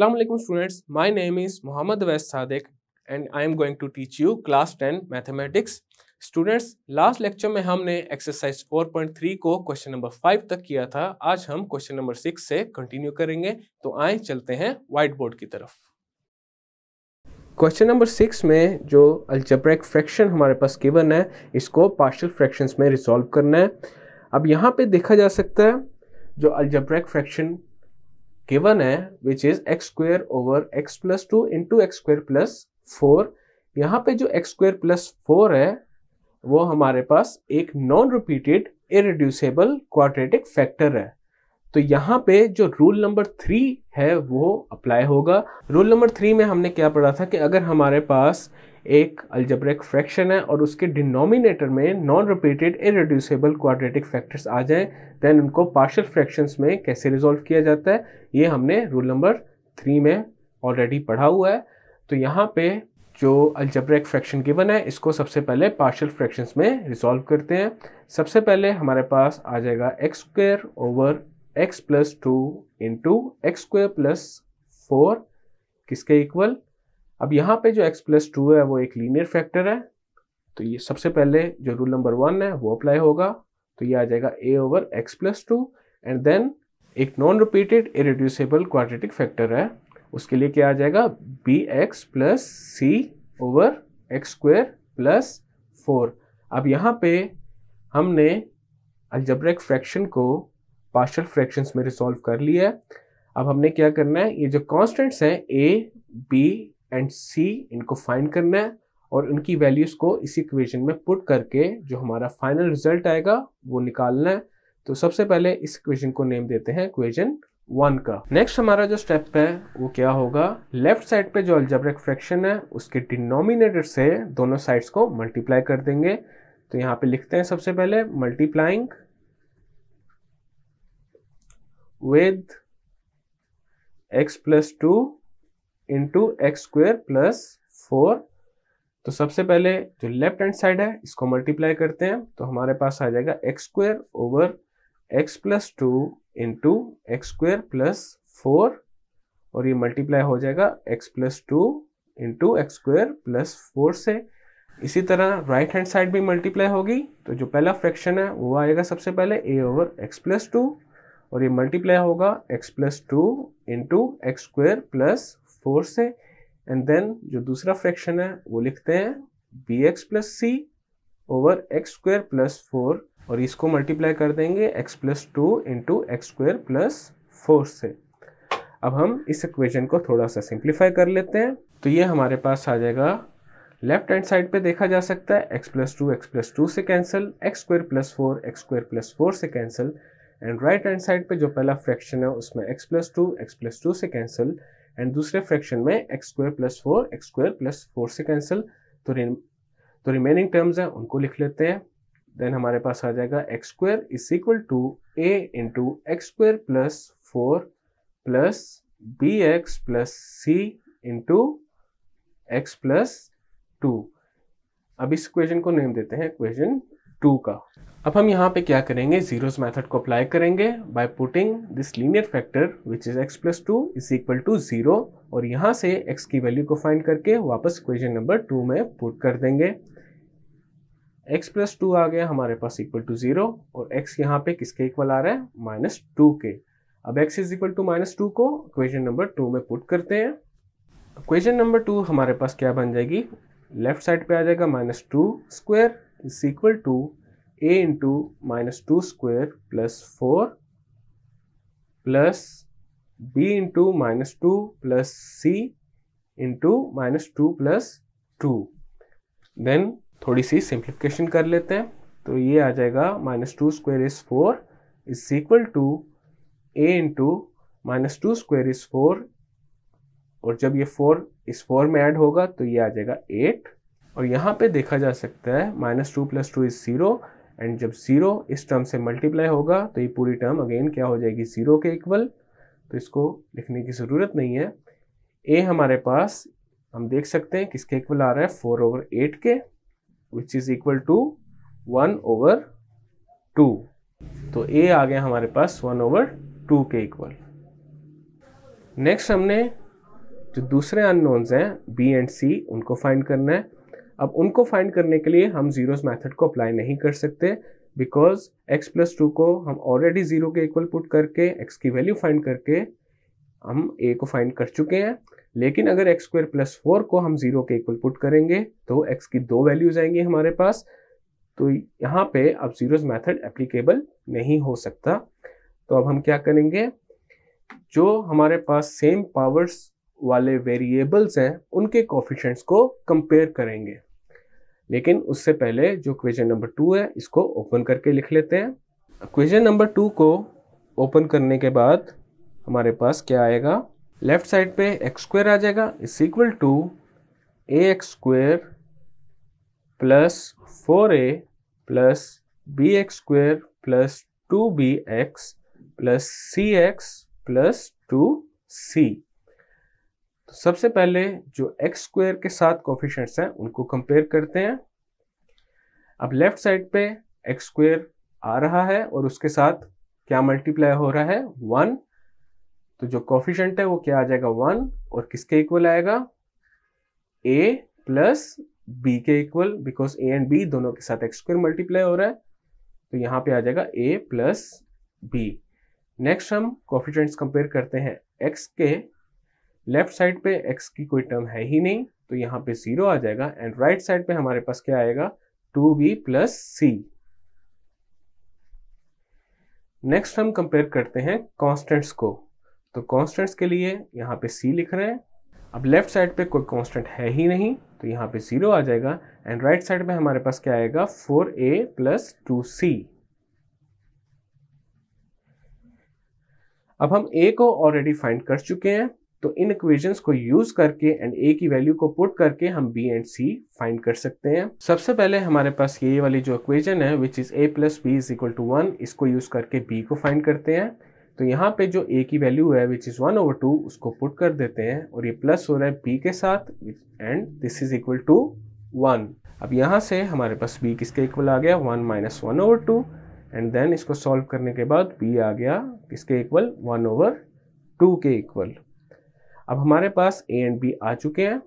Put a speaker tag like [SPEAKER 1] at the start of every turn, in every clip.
[SPEAKER 1] अल्लाम students my name is Mohammad Awais Sadaq and I am going to teach you class ten mathematics students last lecture में हमने exercise 4.3 को question number 5 तक किया था आज हम क्वेश्चन नंबर 6 से कंटिन्यू करेंगे तो आए चलते हैं व्हाइट बोर्ड की तरफ क्वेश्चन नंबर सिक्स में जो अल्जब्रैक फ्रैक्शन हमारे पास गिवन है इसको पार्शल फ्रैक्शंस में रिजॉल्व करना है अब यहाँ पे देखा जा सकता है जो अल्जब्रैक फ्रैक्शन गिवन है which is x square over x plus two into x square plus four यहाँ पे जो एक्स स्क्वेयर प्लस फोर है वो हमारे पास एक non repeated irreducible quadratic factor है तो यहाँ पे जो रूल नंबर थ्री है वो अप्लाई होगा रूल नंबर थ्री में हमने क्या पढ़ा था कि अगर हमारे पास एक अल्जब्रिक फ्रैक्शन है और उसके डिनोमिनेटर में non repeated irreducible quadratic factors आ जाएं देन उनको पार्शियल फ्रैक्शंस में कैसे रिजॉल्व किया जाता है ये हमने रूल नंबर थ्री में ऑलरेडी पढ़ा हुआ है तो यहाँ पे जो अल्जब्रिक फ्रैक्शन गिवन है इसको सबसे पहले पार्शियल फ्रैक्शंस में रिजॉल्व करते हैं सबसे पहले हमारे पास आ जाएगा x square over x plus two into x square plus four किसके इक्वल अब यहाँ पे जो एक्स प्लस टू है वो एक लीनियर फैक्टर है तो ये सबसे पहले जो रूल नंबर वन है वो अप्लाई होगा तो ये आ जाएगा a over x plus two and then एक non repeated irreducible quadratic factor है उसके लिए क्या आ जाएगा b x plus c over x square plus four अब यहाँ पे हमने अल्जब्रिक फ्रैक्शन को पार्शल फ्रैक्शंस में रिसॉल्व कर लिया है अब हमने क्या करना है ये जो कॉन्स्टेंट्स हैं ए बी एंड सी इनको फाइंड करना है और उनकी वैल्यूज़ को इसी इक्वेशन में पुट करके जो हमारा फाइनल रिजल्ट आएगा वो निकालना है तो सबसे पहले इस इक्वेशन को नेम देते हैं इक्वेशन वन का नेक्स्ट हमारा जो स्टेप है वो क्या होगा लेफ्ट साइड पे जो अल्जेब्रिक फ्रैक्शन है उसके डिनोमिनेटर से दोनों साइड्स को मल्टीप्लाई कर देंगे तो यहाँ पे लिखते हैं सबसे पहले multiplying with x plus two into x square plus four तो सबसे पहले जो लेफ्ट हैंड साइड है इसको मल्टीप्लाई करते हैं तो हमारे पास आ जाएगा x square over x plus two into x square plus four और ये मल्टीप्लाई हो जाएगा x plus two into x square plus four से इसी तरह राइट हैंड साइड भी मल्टीप्लाई होगी तो जो पहला फ्रैक्शन है वो आएगा सबसे पहले a over x plus two और ये मल्टीप्लाई होगा x plus two into x square plus four से एंड देन जो दूसरा फ्रैक्शन है वो लिखते हैं b x plus c over x square plus four और इसको मल्टीप्लाई कर देंगे x plus two into x square plus four से अब हम इस इक्वेशन को थोड़ा सा सिंप्लीफाई कर लेते हैं तो ये हमारे पास आ जाएगा लेफ्ट हैंड साइड पे देखा जा सकता है x plus two x plus two से cancel x square plus four x square plus four से cancel and right hand side पे जो पहला फ्रैक्शन है उसमें x plus two x plus two से कैंसिल एंड दूसरे फ्रैक्शन में x square plus four x square plus four से कैंसिल तो रिम तो रिमेनिंग टर्म्स हैं उनको लिख लेते हैं देन हमारे पास आ जाएगा x square is equal to a into x square plus four plus b x plus c into x plus two अब इस इक्वेशन को नेम देते हैं इक्वेशन टू का अब हम यहाँ पे क्या करेंगे जीरोज मेथड को अप्लाई करेंगे by putting this linear factor which is x plus two is equal to zero और यहाँ से एक्स की वैल्यू को फाइंड करके वापस क्वेश्चन नंबर टू में पुट कर देंगे एक्स प्लस टू आ गया हमारे पास इक्वल टू जीरो और एक्स यहाँ पे किसके इक्वल आ रहा है माइनस टू के अब x is equal to minus two को क्वेश्चन नंबर टू में पुट करते हैं क्वेश्चन नंबर टू हमारे पास क्या बन जाएगी लेफ्ट साइड पे आ जाएगा minus two square is equal to a into minus 2 square plus 4 plus b into minus 2 plus c into minus 2 plus 2. Then थोड़ी सी सिंप्लीफिकेशन कर लेते हैं तो ये आ जाएगा minus two square is four is equal to a into minus two square is four और जब ये फोर इस फोर में ऐड होगा तो ये आ जाएगा एट और यहाँ पे देखा जा सकता है minus two plus two is zero and जब ज़ीरो इस टर्म से मल्टीप्लाई होगा तो ये पूरी टर्म अगेन क्या हो जाएगी ज़ीरो के इक्वल तो इसको लिखने की ज़रूरत नहीं है ए हमारे पास हम देख सकते हैं किसके इक्वल आ रहा है फोर ओवर एट के which is equal to one over two तो ए आ गया हमारे पास वन ओवर टू के इक्वल नेक्स्ट हमने जो दूसरे अननोन्स हैं बी एंड सी उनको फाइंड करना है अब उनको फाइंड करने के लिए हम जीरोज मैथड को अप्लाई नहीं कर सकते बिकॉज एक्स प्लस टू को हम ऑलरेडी जीरो के इक्वल पुट करके एक्स की वैल्यू फाइंड करके हम ए को फाइंड कर चुके हैं लेकिन अगर एक्स स्क्वायर प्लस फोर को हम जीरो के इक्वल पुट करेंगे तो एक्स की दो वैल्यूज आएंगी हमारे पास तो यहाँ पे अब जीरोज मेथड एप्लीकेबल नहीं हो सकता तो अब हम क्या करेंगे जो हमारे पास सेम पावर्स वाले वेरिएबल्स हैं उनके कॉफिशेंट्स को कंपेयर करेंगे लेकिन उससे पहले जो क्वेश्चन नंबर टू है इसको ओपन करके लिख लेते हैं क्वेश्चन नंबर टू को ओपन करने के बाद हमारे पास क्या आएगा लेफ्ट साइड पे एक्स स्क्वेयर आ जाएगा is equal to a x square plus four a plus b x square plus two b x plus c x plus two c तो सबसे पहले जो एक्स स्क्वायर के साथ कॉफिशेंट्स हैं उनको कंपेयर करते हैं अब लेफ्ट साइड पे एक्स स्क्वायर आ रहा है और उसके साथ क्या मल्टीप्लाई हो रहा है वन तो जो कॉफिशेंट है वो क्या आ जाएगा वन और किसके इक्वल आएगा ए प्लस बी के equal because a and b दोनों के साथ एक्स स्क्वायर मल्टीप्लाई हो रहा है तो यहां पे आ जाएगा ए प्लस बी नेक्स्ट हम कॉफिशेंट्स कंपेयर करते हैं एक्स के लेफ्ट साइड पे एक्स की कोई टर्म है ही नहीं तो यहाँ पे जीरो आ जाएगा एंड राइट साइड पे हमारे पास क्या आएगा two b plus c next हम कंपेयर करते हैं कांस्टेंट्स को तो कांस्टेंट्स के लिए यहाँ पे सी लिख रहे हैं अब लेफ्ट साइड पे कोई कांस्टेंट है ही नहीं तो यहाँ पे ज़ीरो आ जाएगा एंड राइट साइड पे हमारे पास क्या आएगा four a plus two c अब हम ए को ऑलरेडी फाइंड कर चुके हैं तो इन इक्वेशन को यूज करके एंड ए की वैल्यू को पुट करके हम बी एंड सी फाइंड कर सकते हैं सबसे पहले हमारे पास ये वाली जो इक्वेशन है which is a plus b is equal to one इसको यूज करके बी को फाइंड करते हैं तो यहाँ पे जो ए की वैल्यू है which is one over two उसको पुट कर देते हैं और ये प्लस हो रहा है बी के साथ and this is equal to one अब यहाँ से हमारे पास बी किसके इक्वल आ गया one minus one over two and then इसको सॉल्व करने के बाद बी आ गया किसके इक्वल वन ओवर टू के इक्वल अब हमारे पास ए एंड बी आ चुके हैं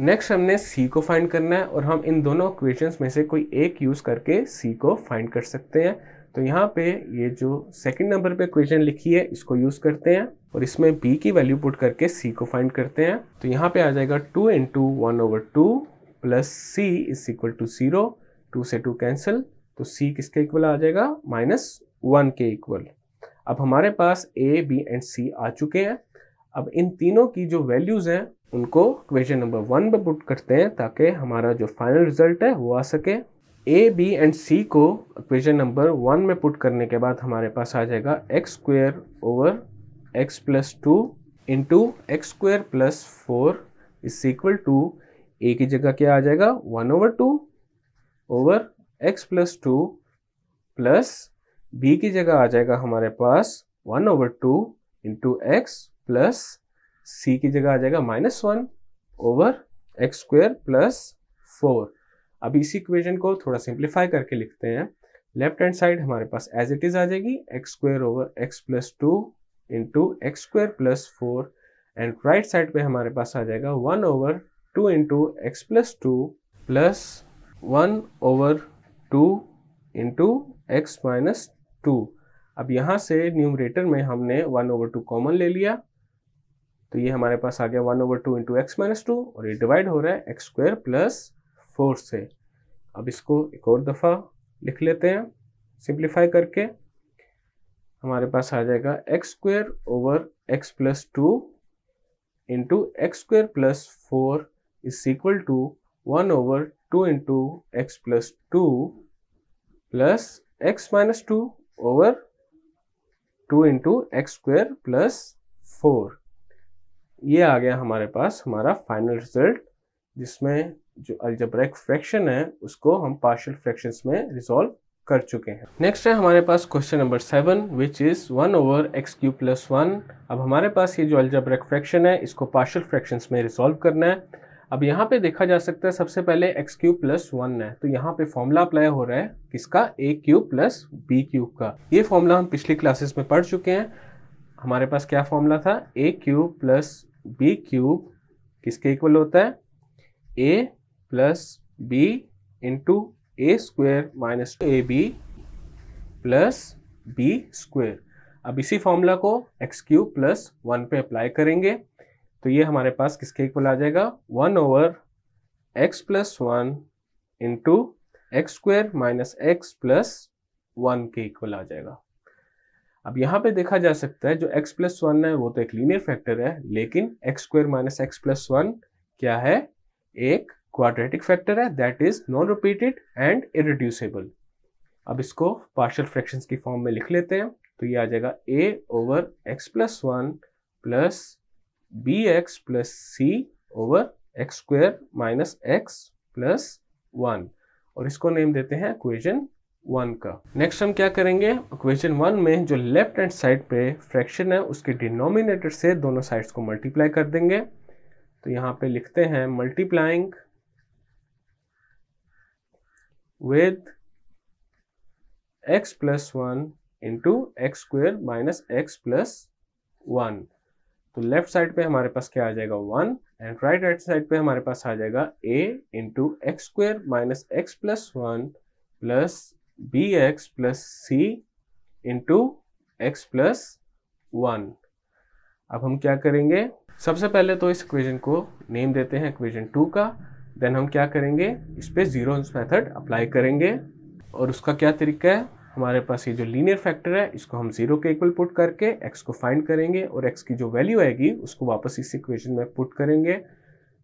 [SPEAKER 1] नेक्स्ट हमने सी को फाइंड करना है और हम इन दोनों क्वेश्चन में से कोई एक यूज़ करके सी को फाइंड कर सकते हैं तो यहाँ पे ये जो सेकंड नंबर पे क्वेश्चन लिखी है इसको यूज़ करते हैं और इसमें बी की वैल्यू पुट करके सी को फाइंड करते हैं तो यहाँ पे आ जाएगा इन into one over two plus c is equal to zero two से टू कैंसिल तो सी किसके इक्वल आ जाएगा माइनस वन के इक्वल अब हमारे पास ए बी एंड सी आ चुके हैं अब इन तीनों की जो वैल्यूज़ हैं उनको क्वेश्चन नंबर वन पर पुट करते हैं ताकि हमारा जो फाइनल रिजल्ट है वो आ सके ए बी एंड सी को क्वेश्चन नंबर वन में पुट करने के बाद हमारे पास आ जाएगा x square over x plus two into x square plus four is equal to A की जगह क्या आ जाएगा one over two over x plus two plus B की जगह आ जाएगा हमारे पास one over two into x plus C की जगह आ जाएगा minus one over x square plus four अब इसी इक्वेशन को थोड़ा सिंप्लीफाई करके लिखते हैं लेफ्ट हैंड साइड हमारे पास एज इट इज आ जाएगी x square over x plus two into x square plus four and right side पे हमारे पास आ जाएगा one over two into x plus two plus one over two into x minus two अब यहाँ से न्यूमरेटर में हमने वन ओवर टू कॉमन ले लिया तो ये हमारे पास आ गया one over two into x minus two और ये डिवाइड हो रहा है एक्स स्क्वायर प्लस फोर से अब इसको एक और दफ़ा लिख लेते हैं सिंप्लीफाई करके हमारे पास आ जाएगा x square over x plus two into x square plus four is equal to one over two into x plus two plus x minus two over 2 into x square plus four ये आ गया हमारे पास हमारा final result जिसमें जो अल्जब्रैक fraction है उसको हम पार्शियल फ्रैक्शन में रिजॉल्व कर चुके हैं नेक्स्ट है हमारे पास question number seven which is one over x cube plus one अब हमारे पास ये जो अल्जब्रैक फ्रैक्शन है इसको पार्शियल फ्रैक्शन में रिजोल्व करना है अब यहाँ पे देखा जा सकता है सबसे पहले एक्स क्यूब प्लस वन है तो यहाँ पे फॉर्मूला अप्लाई हो रहा है किसका a cube plus b cube का ये फॉर्मूला हम पिछली क्लासेस में पढ़ चुके हैं हमारे पास क्या फॉर्मूला था a cube plus b cube किसके इक्वल होता है a plus b into a square minus a b plus b square अब इसी फॉर्मूला को एक्स क्यूब प्लस वन पे अप्लाई करेंगे तो ये हमारे पास किसके इक्वल आ जाएगा one over x plus one into x square minus x plus one के इक्वल आ जाएगा अब यहां पे देखा जा सकता है जो x प्लस वन है वो तो एक लीनियर फैक्टर है लेकिन x square minus x plus one क्या है एक क्वाड्रेटिक फैक्टर है that is non repeated and irreducible अब इसको पार्शियल फ्रैक्शंस की फॉर्म में लिख लेते हैं तो ये आ जाएगा a over x plus one plus b x plus c over x square minus x plus one और इसको नेम देते हैं इक्वेशन वन का नेक्स्ट हम क्या करेंगे इक्वेशन वन में जो लेफ्ट हैंड साइड पे फ्रैक्शन है उसके डिनोमिनेटर से दोनों साइड्स को मल्टीप्लाई कर देंगे तो यहाँ पे लिखते हैं multiplying with x plus one into x square minus x plus one तो लेफ्ट साइड पे हमारे पास क्या आ जाएगा one and right right side पे हमारे पास आ जाएगा a into x square minus x plus one plus b x plus c into x plus one अब हम क्या करेंगे सबसे पहले तो इस इक्वेशन को नेम देते हैं इक्वेशन टू का देन हम क्या करेंगे इस पर जीरो मेथड अप्लाई करेंगे और उसका क्या तरीका है हमारे पास ये जो लीनियर फैक्टर है इसको हम जीरो के इक्वल पुट करके एक्स को फाइंड करेंगे और एक्स की जो वैल्यू आएगी उसको वापस इस इक्वेशन में पुट करेंगे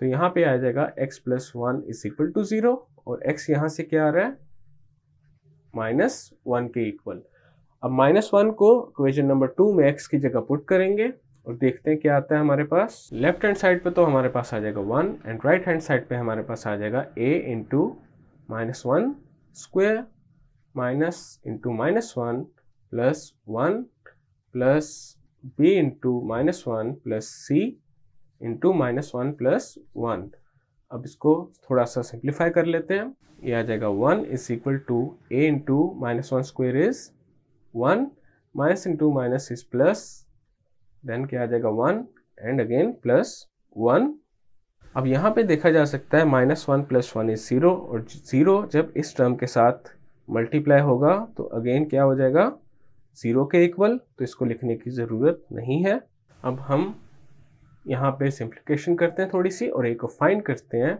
[SPEAKER 1] तो यहाँ पे आ जाएगा x plus one is equal to zero और एक्स यहाँ से क्या आ रहा है माइनस वन के इक्वल अब माइनस वन को इक्वेशन नंबर टू में एक्स की जगह पुट करेंगे और देखते हैं क्या आता है हमारे पास लेफ्ट हैंड साइड पे तो हमारे पास आ जाएगा one and right hand side पे हमारे पास आ जाएगा a into minus one square minus into minus 1 plus 1 plus b into minus 1 plus c into minus one plus one अब इसको थोड़ा सा सिंप्लीफाई कर लेते हैं ये आ जाएगा one is equal to a into minus one square is one minus into minus is plus then क्या आ जाएगा one and again plus one अब यहाँ पे देखा जा सकता है minus one plus one is zero और ज़ीरो जब इस टर्म के साथ मल्टीप्लाई होगा तो अगेन क्या हो जाएगा ज़ीरो के इक्वल तो इसको लिखने की ज़रूरत नहीं है अब हम यहाँ पे सिंप्लीकेशन करते हैं थोड़ी सी और ए को फाइंड करते हैं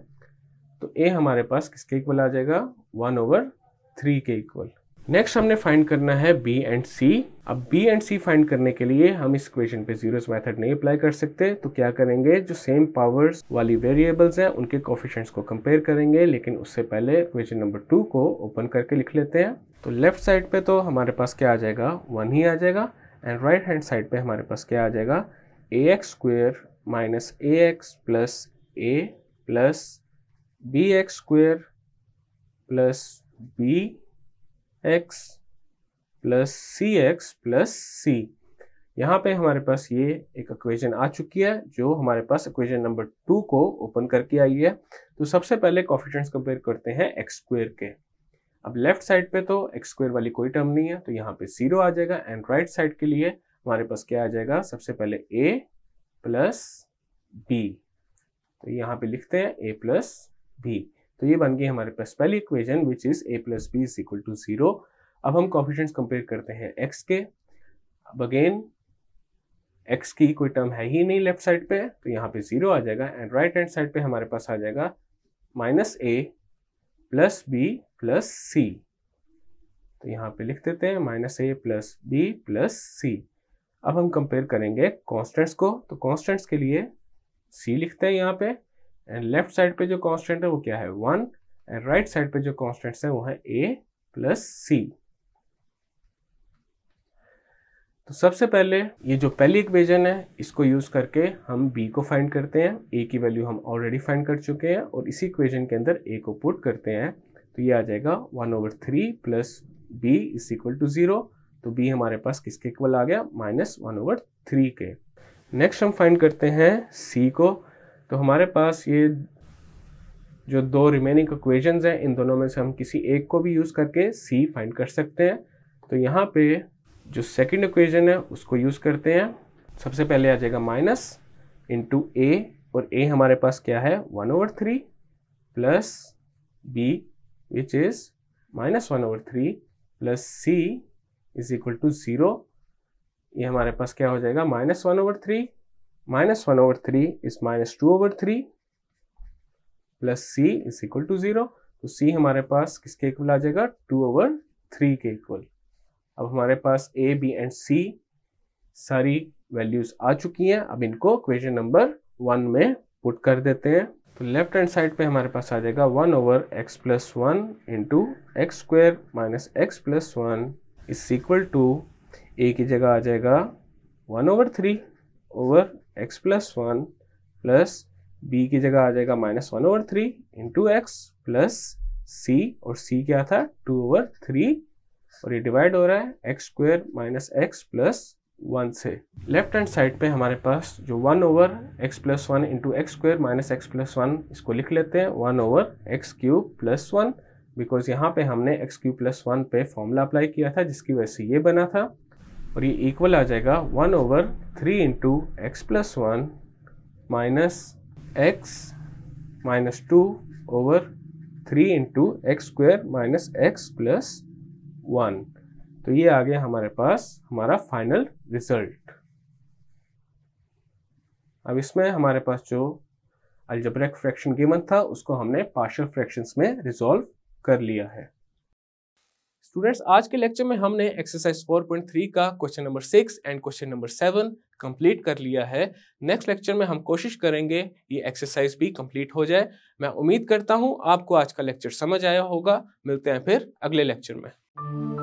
[SPEAKER 1] तो ए हमारे पास किसके इक्वल आ जाएगा वन ओवर थ्री के इक्वल नेक्स्ट हमने फाइंड करना है बी एंड सी अब बी एंड सी फाइंड करने के लिए हम इस क्वेश्चन पे जीरोस मेथड नहीं अप्लाई कर सकते तो क्या करेंगे जो सेम पावर्स वाली वेरिएबल्स हैं उनके कॉफिशेंट्स को कंपेयर करेंगे लेकिन उससे पहले क्वेश्चन नंबर टू को ओपन करके लिख लेते हैं तो लेफ्ट साइड पे तो हमारे पास क्या आ जाएगा वन ही आ जाएगा एंड राइट हैंड साइड पे हमारे पास क्या आ जाएगा a x square minus a x plus a plus b x square plus b x plus c x plus c यहाँ पे हमारे पास ये एक इक्वेशन आ चुकी है जो हमारे पास इक्वेशन नंबर टू को ओपन करके आई है तो सबसे पहले कॉफिशेंट्स कंपेयर करते हैं एक्स स्क्वेयर के अब लेफ्ट साइड पे तो एक्स स्क्वेयर वाली कोई टर्म नहीं है तो यहाँ पे जीरो आ जाएगा एंड राइट साइड के लिए हमारे पास क्या आ जाएगा सबसे पहले ए प्लस बी तो यहाँ पे लिखते हैं ए प्लस बी तो ये बन गई हमारे पास पहली equation which is a plus b is equal to zero अब हम कॉफिशेंट कंपेयर करते हैं एक्स के अब अगेन एक्स की कोई टर्म है ही नहीं लेफ्ट साइड पे तो यहाँ पे जीरो आ जाएगा एंड राइट हैंड साइड पे हमारे पास आ जाएगा minus a plus b plus c तो यहाँ पे लिख देते हैं minus a plus b plus c अब हम कंपेयर करेंगे कॉन्स्टेंट्स को तो कॉन्स्टेंट्स के लिए सी लिखते हैं यहाँ पे एंड लेफ्ट साइड पे जो कॉन्स्टेंट है वो क्या है वन एंड राइट साइड पे जो कॉन्स्टेंट है वो है ए प्लस सी तो सबसे पहले ये जो पहली इक्वेजन है इसको यूज़ करके हम बी को फाइंड करते हैं ए की वैल्यू हम ऑलरेडी फाइंड कर चुके हैं और इसी इक्वेजन के अंदर ए को पुट करते हैं तो ये आ जाएगा one over three plus b is equal to zero तो बी हमारे पास किसके इक्वल आ गया माइनस वन ओवर थ्री के नेक्स्ट हम फाइंड करते हैं सी को तो हमारे पास ये जो दो रिमेनिंग इक्वेशंस हैं इन दोनों में से हम किसी एक को भी यूज़ करके सी फाइंड कर सकते हैं तो यहाँ पे जो सेकंड इक्वेशन है उसको यूज़ करते हैं सबसे पहले आ जाएगा माइनस इंटू ए और ए हमारे पास क्या है one over three plus b which is minus one over three plus c is equal to zero ये हमारे पास क्या हो जाएगा minus one over three minus 1 over 3 is minus 2 over 3 plus c is equal to zero तो c हमारे पास किसके इक्वल आ जाएगा टू ओवर थ्री के इक्वल अब हमारे पास ए बी एंड सी सारी वैल्यूज आ चुकी हैं अब इनको क्वेश्चन नंबर वन में पुट कर देते हैं तो लेफ्ट हैंड साइड पे हमारे पास आ जाएगा one over x plus one into x square minus x plus one is equal to A की जगह आ जाएगा one over three over x plus one plus B की जगह आ जाएगा minus one over three into x plus C और C क्या था टू ओवर थ्री और ये डिवाइड हो रहा है x square minus x plus one से लेफ्ट हैंड साइड पे हमारे पास जो one over x plus one into x square minus x plus one इसको लिख लेते हैं one over x cube plus one because यहाँ पे हमने एक्स क्यूब प्लस वन पे फॉर्मूला अप्लाई किया था जिसकी वजह से ये बना था और ये इक्वल आ जाएगा one over three into x plus one minus x minus two over three into x square minus x plus one तो ये आ गया हमारे पास हमारा फाइनल रिजल्ट अब इसमें हमारे पास जो अल्जब्रिक फ्रैक्शन गिवन था उसको हमने पार्शियल फ्रैक्शंस में रिजॉल्व कर लिया है स्टूडेंट्स आज के लेक्चर में हमने एक्सरसाइज 4.3 का question number six and question number seven complete कर लिया है नेक्स्ट लेक्चर में हम कोशिश करेंगे ये एक्सरसाइज भी कंप्लीट हो जाए मैं उम्मीद करता हूँ आपको आज का लेक्चर समझ आया होगा मिलते हैं फिर अगले लेक्चर में